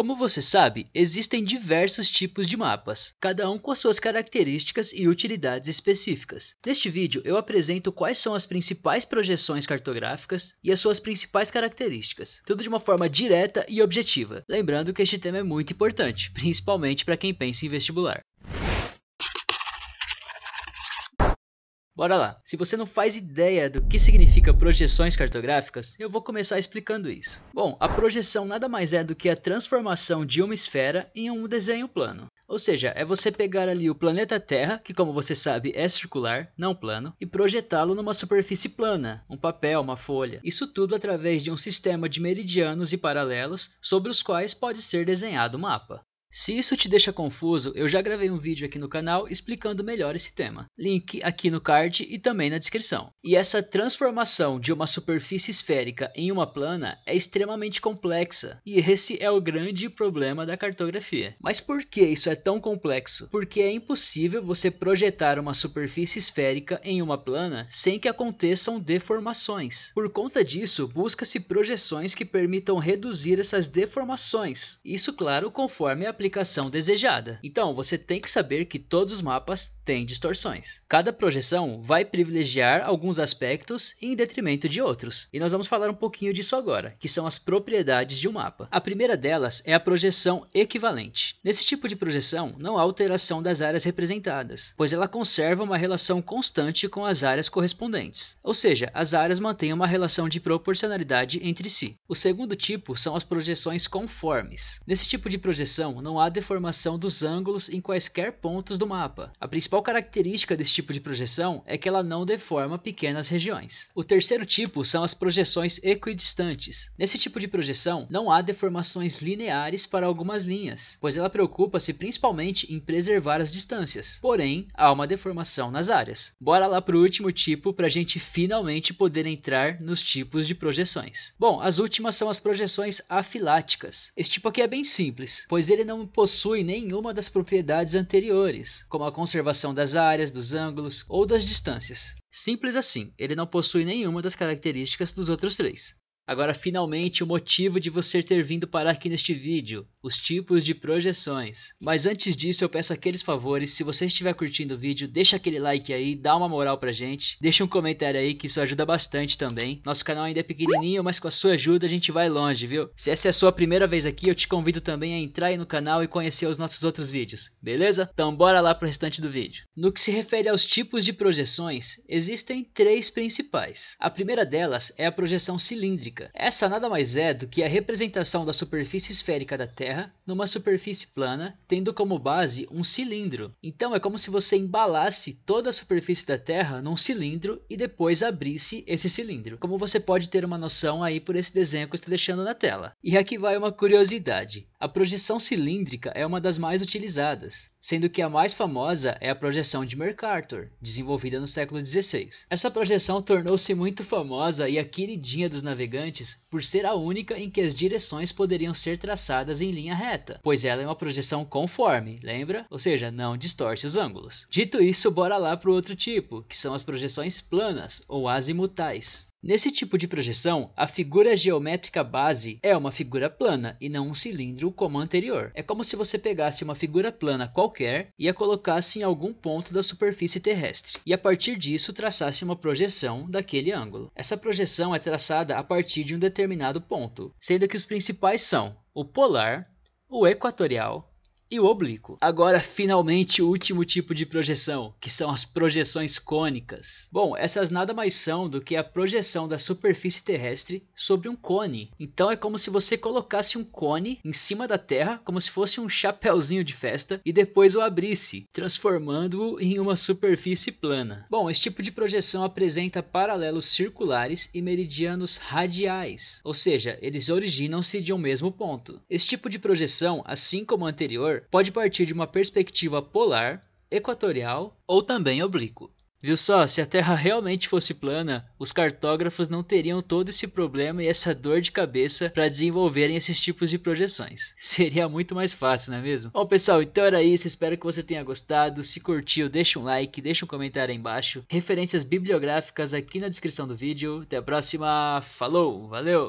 Como você sabe, existem diversos tipos de mapas, cada um com suas características e utilidades específicas. Neste vídeo eu apresento quais são as principais projeções cartográficas e as suas principais características, tudo de uma forma direta e objetiva, lembrando que este tema é muito importante, principalmente para quem pensa em vestibular. Bora lá! Se você não faz ideia do que significa projeções cartográficas, eu vou começar explicando isso. Bom, a projeção nada mais é do que a transformação de uma esfera em um desenho plano. Ou seja, é você pegar ali o planeta Terra, que como você sabe é circular, não plano, e projetá-lo numa superfície plana, um papel, uma folha. Isso tudo através de um sistema de meridianos e paralelos sobre os quais pode ser desenhado o um mapa. Se isso te deixa confuso, eu já gravei um vídeo aqui no canal explicando melhor esse tema. Link aqui no card e também na descrição. E essa transformação de uma superfície esférica em uma plana é extremamente complexa, e esse é o grande problema da cartografia. Mas por que isso é tão complexo? Porque é impossível você projetar uma superfície esférica em uma plana sem que aconteçam deformações. Por conta disso, busca-se projeções que permitam reduzir essas deformações. Isso, claro, conforme a aplicação desejada. Então, você tem que saber que todos os mapas têm distorções. Cada projeção vai privilegiar alguns aspectos em detrimento de outros. E nós vamos falar um pouquinho disso agora, que são as propriedades de um mapa. A primeira delas é a projeção equivalente. Nesse tipo de projeção, não há alteração das áreas representadas, pois ela conserva uma relação constante com as áreas correspondentes. Ou seja, as áreas mantêm uma relação de proporcionalidade entre si. O segundo tipo são as projeções conformes. Nesse tipo de projeção, não não há deformação dos ângulos em quaisquer pontos do mapa. A principal característica desse tipo de projeção é que ela não deforma pequenas regiões. O terceiro tipo são as projeções equidistantes. Nesse tipo de projeção, não há deformações lineares para algumas linhas, pois ela preocupa-se principalmente em preservar as distâncias. Porém, há uma deformação nas áreas. Bora lá para o último tipo para a gente finalmente poder entrar nos tipos de projeções. Bom, as últimas são as projeções afiláticas. Esse tipo aqui é bem simples, pois ele não não possui nenhuma das propriedades anteriores, como a conservação das áreas, dos ângulos ou das distâncias. Simples assim, ele não possui nenhuma das características dos outros três. Agora finalmente o motivo de você ter vindo parar aqui neste vídeo, os tipos de projeções. Mas antes disso eu peço aqueles favores, se você estiver curtindo o vídeo, deixa aquele like aí, dá uma moral pra gente, deixa um comentário aí que isso ajuda bastante também. Nosso canal ainda é pequenininho, mas com a sua ajuda a gente vai longe, viu? Se essa é a sua primeira vez aqui, eu te convido também a entrar aí no canal e conhecer os nossos outros vídeos, beleza? Então bora lá pro restante do vídeo. No que se refere aos tipos de projeções, existem três principais. A primeira delas é a projeção cilíndrica esférica. Essa nada mais é do que a representação da superfície esférica da Terra numa superfície plana, tendo como base um cilindro. Então é como se você embalasse toda a superfície da Terra num cilindro e depois abrisse esse cilindro. Como você pode ter uma noção aí por esse desenho que eu estou deixando na tela. E aqui vai uma curiosidade. A projeção cilíndrica é uma das mais utilizadas sendo que a mais famosa é a projeção de Mercator, desenvolvida no século XVI. Essa projeção tornou-se muito famosa e a queridinha dos navegantes por ser a única em que as direções poderiam ser traçadas em linha reta, pois ela é uma projeção conforme, lembra? Ou seja, não distorce os ângulos. Dito isso, bora lá para o outro tipo, que são as projeções planas ou azimutais. Nesse tipo de projeção, a figura geométrica base é uma figura plana e não um cilindro como a anterior. É como se você pegasse uma figura plana qualquer e a colocasse em algum ponto da superfície terrestre, e a partir disso traçasse uma projeção daquele ângulo. Essa projeção é traçada a partir de um determinado ponto, sendo que os principais são o polar, o equatorial, e o oblíquo. Agora, finalmente, o último tipo de projeção, que são as projeções cônicas. Bom, essas nada mais são do que a projeção da superfície terrestre sobre um cone. Então é como se você colocasse um cone em cima da Terra, como se fosse um chapéuzinho de festa, e depois o abrisse, transformando-o em uma superfície plana. Bom, esse tipo de projeção apresenta paralelos circulares e meridianos radiais, ou seja, eles originam-se de um mesmo ponto. Esse tipo de projeção, assim como o anterior, pode partir de uma perspectiva polar, equatorial ou também oblíquo. Viu só? Se a Terra realmente fosse plana, os cartógrafos não teriam todo esse problema e essa dor de cabeça para desenvolverem esses tipos de projeções. Seria muito mais fácil, não é mesmo? Bom, pessoal, então era isso. Espero que você tenha gostado. Se curtiu, deixa um like, deixa um comentário aí embaixo. Referências bibliográficas aqui na descrição do vídeo. Até a próxima. Falou, valeu!